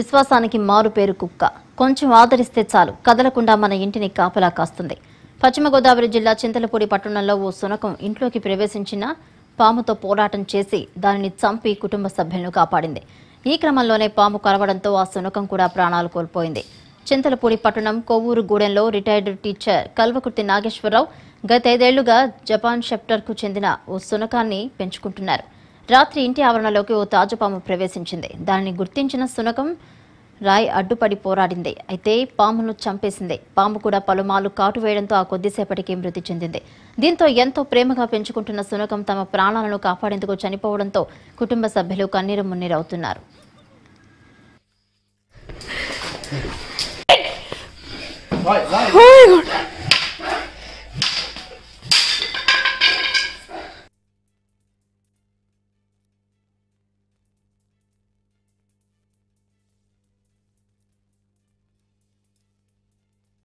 విశ్వాసానికి మారు పేరు కుక్క కొంచెం ఆదరిస్తే చాలు కదలకుండా మన ఇంటిని కాపలా కాస్తుంది పశ్చిమ గోదావరి జిల్లా చింతలపూడి పట్టణంలో ఓ శునకం ఇంట్లోకి ప్రవేశించిన పాముతో పోరాటం చేసి దానిని చంపి కుటుంబ సభ్యులను కాపాడింది ఈ క్రమంలోనే పాము కరవడంతో ఆ శునకం కూడా ప్రాణాలు కోల్పోయింది చింతలపూడి పట్టణం కొవ్వూరు గూడెంలో రిటైర్డ్ టీచర్ కల్వకుర్తి నాగేశ్వరరావు ఐదేళ్లుగా జపాన్ షెప్టర్కు చెందిన ఓ శునకాన్ని పెంచుకుంటున్నారు రాత్రి ఇంటి ఆవరణలోకి ఓ తాజుపాము ప్రవేశించింది దానిని గుర్తించిన సునకం రాయ్ అడ్డుపడి పోరాడింది అయితే పామును చంపేసింది పాము కూడా పలుమార్లు కాటు వేయడంతో ఆ కొద్దిసేపటికి మృతి చెందింది దీంతో ఎంతో ప్రేమగా పెంచుకుంటున్న సునకం తమ ప్రాణాలను కాపాడేందుకు చనిపోవడంతో కుటుంబ సభ్యులు కన్నీరు మున్నీరవుతున్నారు అవుతున్నారు oh